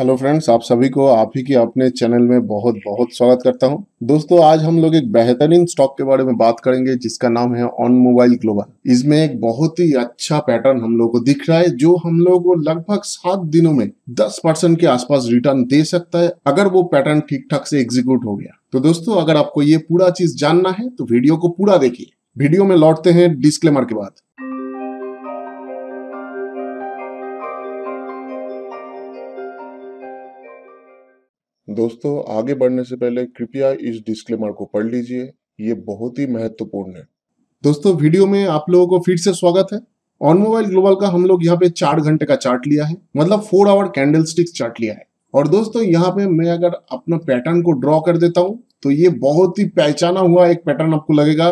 hello friends आप सभी को आप ही के अपने चैनल में बहुत बहुत स्वागत करता हूं दोस्तों आज हम लोग एक बेहतरीन स्टॉक के बारे में बात करेंगे जिसका नाम है ऑन मोबाइल ग्लोबल इसमें एक बहुत ही अच्छा पैटर्न हम लोग को दिख रहा है जो हम लोग को लगभग सात दिनों में 10 परसेंट के आसपास रिटर्न दे सकता है अगर वो पैटर्न ठीक ठाक से एग्जीक्यूट हो गया तो दोस्तों अगर आपको ये पूरा चीज जानना है तो वीडियो को पूरा देखिए वीडियो में लौटते हैं डिस्क्लेमर के बाद दोस्तों आगे बढ़ने से पहले कृपया इस डिस्क्लेमर को पढ़ लीजिए ये बहुत ही महत्वपूर्ण है दोस्तों वीडियो में आप लोगों को फिर से स्वागत है ऑन मोबाइल ग्लोबल का हम लोग यहाँ पे चार घंटे का चार्ट लिया है मतलब फोर आवर कैंडल चार्ट लिया है और दोस्तों यहाँ पे मैं अगर अपना पैटर्न को ड्रॉ कर देता हूँ तो ये बहुत ही पहचाना हुआ एक पैटर्न आपको लगेगा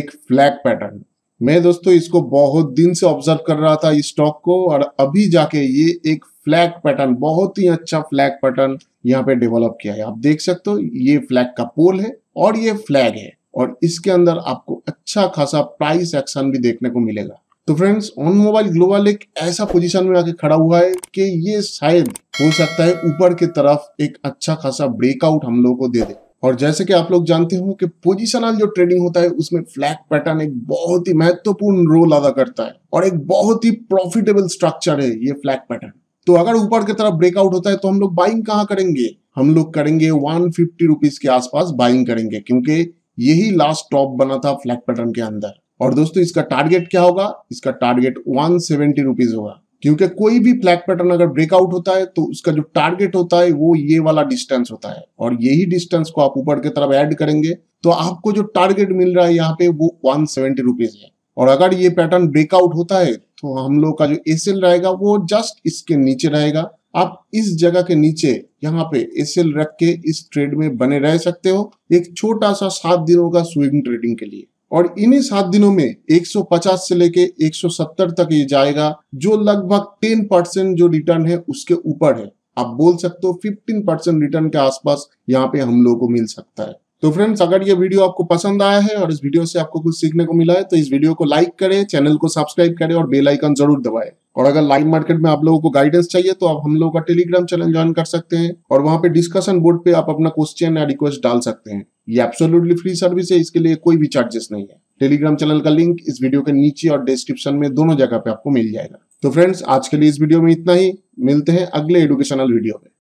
एक फ्लैग पैटर्न मैं दोस्तों इसको बहुत दिन से ऑब्जर्व कर रहा था इस स्टॉक को और अभी जाके ये एक फ्लैग पैटर्न बहुत ही अच्छा फ्लैग पैटर्न यहाँ पे डेवलप किया है आप देख सकते हो ये फ्लैग का पोल है और ये फ्लैग है और इसके अंदर आपको अच्छा खासा प्राइस एक्शन भी देखने को मिलेगा तो फ्रेंड्स ऑन मोबाइल ग्लोबल एक ऐसा पोजीशन में आके खड़ा हुआ है कि ये शायद हो सकता है ऊपर की तरफ एक अच्छा खासा ब्रेकआउट हम लोग को दे दे और जैसे कि आप लोग जानते हो कि पोजिशनल जो ट्रेडिंग होता है उसमें फ्लैग पैटर्न एक बहुत ही महत्वपूर्ण रोल अदा करता है और एक बहुत ही प्रॉफिटेबल स्ट्रक्चर है ये फ्लैग पैटर्न तो अगर ऊपर की तरफ ब्रेकआउट होता है तो हम लोग बाइंग कहाँ करेंगे हम लोग करेंगे वन फिफ्टी के आसपास बाइंग करेंगे क्योंकि यही लास्ट टॉप बना था फ्लैग पैटर्न के अंदर और दोस्तों इसका टारगेट क्या होगा इसका टारगेट वन सेवेंटी रुपीज होगा क्योंकि कोई भी फ्लैट पैटर्न अगर ब्रेकआउट होता है तो उसका जो टारगेट होता है वो ये वाला डिस्टेंस होता है और यही डिस्टेंस को आप ऊपर की तरफ ऐड करेंगे तो आपको जो टारगेट मिल रहा है यहाँ पे वो वन सेवेंटी है और अगर ये पैटर्न ब्रेकआउट होता है तो हम लोग का जो एस रहेगा वो जस्ट इसके नीचे रहेगा आप इस जगह के नीचे यहाँ पे एस रख के इस ट्रेड में बने रह सकते हो एक छोटा सा सात दिनों का स्विंग ट्रेडिंग के लिए और इन्हीं सात दिनों में 150 से लेके 170 तक ये जाएगा जो लगभग 10 परसेंट जो रिटर्न है उसके ऊपर है आप बोल सकते हो 15 परसेंट रिटर्न के आसपास यहाँ पे हम लोगों को मिल सकता है तो फ्रेंड्स अगर ये वीडियो आपको पसंद आया है और इस वीडियो से आपको कुछ सीखने को मिला है तो इस वीडियो को लाइक करें चैनल को सब्सक्राइब करें और बेल आइकन जरूर दबाएं और अगर लाइव मार्केट में आप लोगों को गाइडेंस चाहिए तो आप हम लोगों का टेलीग्राम चैनल ज्वाइन कर सकते हैं और वहां पे डिस्कशन बोर्ड पे आप अपना क्वेश्चन या रिक्वेस्ट डाल सकते हैं ये एब्सोल्युटली फ्री सर्विस है इसके लिए कोई भी चार्जेस नहीं है टेलीग्राम चैनल का लिंक इस वीडियो के नीचे और डिस्क्रिप्शन में दोनों जगह पे आपको मिल जाएगा तो फ्रेंड्स आज के लिए इस वीडियो में इतना ही मिलते हैं अगले एडुकेशनल वीडियो में